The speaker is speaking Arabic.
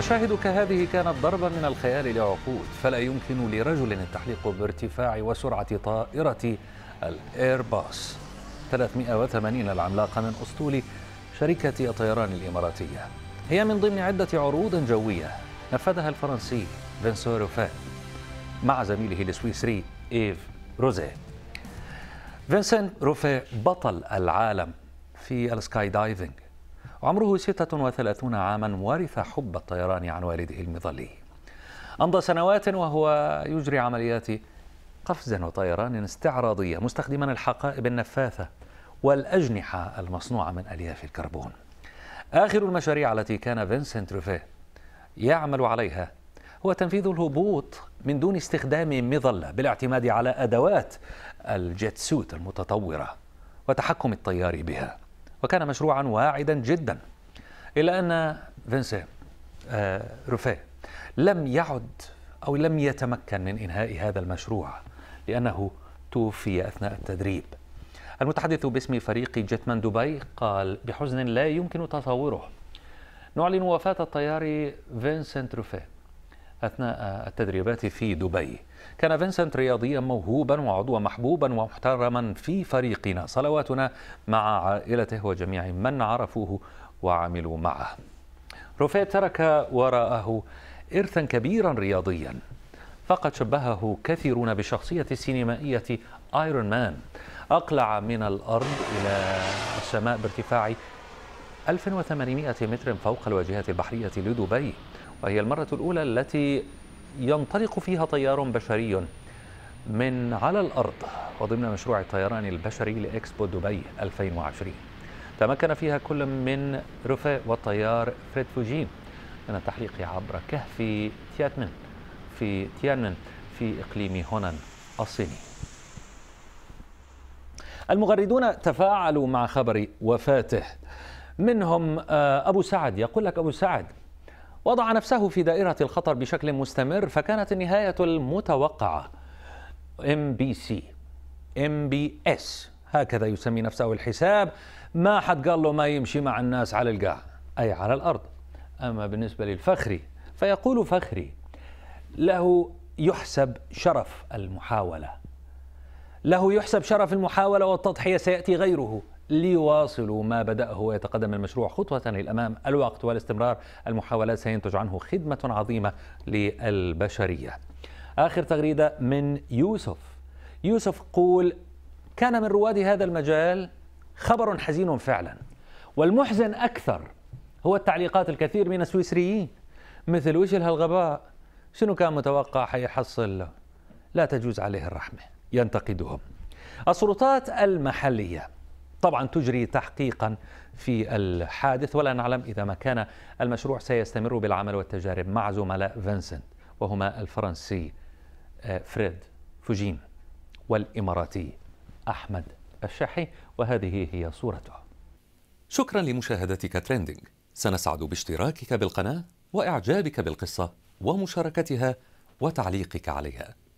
مشاهد كهذه كانت ضربا من الخيال لعقود فلا يمكن لرجل التحليق بارتفاع وسرعة طائرة الإيرباص 380 العملاقة من أسطول شركة الطيران الإماراتية هي من ضمن عدة عروض جوية نفذها الفرنسي فينسو روفان مع زميله السويسري إيف روزيه فينسنت روفي بطل العالم في السكاي دايفنج عمره 36 عاما ورث حب الطيران عن والده المظلي أمضى سنوات وهو يجري عمليات قفز وطيران استعراضية مستخدما الحقائب النفاثة والأجنحة المصنوعة من ألياف الكربون آخر المشاريع التي كان فينسنت ريفيه يعمل عليها هو تنفيذ الهبوط من دون استخدام مظلة بالاعتماد على أدوات الجيتسوت المتطورة وتحكم الطيار بها وكان مشروعا واعدا جدا إلا أن فينسي آه، روفيه لم يعد أو لم يتمكن من إنهاء هذا المشروع لأنه توفي أثناء التدريب المتحدث باسم فريق جيتمان دبي قال بحزن لا يمكن تصوره نعلن وفاة الطيار فينسنت روفيه أثناء التدريبات في دبي كان فينسنت رياضيا موهوبا وعضوا محبوبا ومحترما في فريقنا صلواتنا مع عائلته وجميع من عرفوه وعملوا معه روفيت ترك وراءه إرثا كبيرا رياضيا فقد شبهه كثيرون بشخصية السينمائية ايرون مان أقلع من الأرض إلى السماء بارتفاع 1800 متر فوق الواجهة البحرية لدبي وهي المرة الأولى التي ينطلق فيها طيار بشري من على الأرض وضمن مشروع الطيران البشري لإكسبو دبي 2020 تمكن فيها كل من رفاء والطيار فريد فوجين من التحليق عبر كهف تياتمن في تيانن في إقليم هونان الصيني المغردون تفاعلوا مع خبر وفاته منهم آه، أبو سعد يقول لك أبو سعد وضع نفسه في دائرة الخطر بشكل مستمر فكانت النهاية المتوقعة ام ام بي سي بي اس هكذا يسمي نفسه الحساب ما حد قال له ما يمشي مع الناس على القاع أي على الأرض أما بالنسبة للفخري فيقول فخري له يحسب شرف المحاولة له يحسب شرف المحاولة والتضحية سيأتي غيره ليواصلوا ما بدأه ويتقدم المشروع خطوة للأمام الوقت والاستمرار المحاولات سينتج عنه خدمة عظيمة للبشرية آخر تغريدة من يوسف يوسف قول كان من رواد هذا المجال خبر حزين فعلا والمحزن أكثر هو التعليقات الكثير من السويسريين مثل وش هالغباء شنو كان متوقع حيحصل لا تجوز عليه الرحمة ينتقدهم السلطات المحلية طبعا تجري تحقيقا في الحادث ولا نعلم إذا ما كان المشروع سيستمر بالعمل والتجارب مع زملاء فنسنت وهما الفرنسي آه، فريد فوجين والإماراتي أحمد الشحي وهذه هي صورته شكرا لمشاهدتك تريندينج سنسعد باشتراكك بالقناة وإعجابك بالقصة ومشاركتها وتعليقك عليها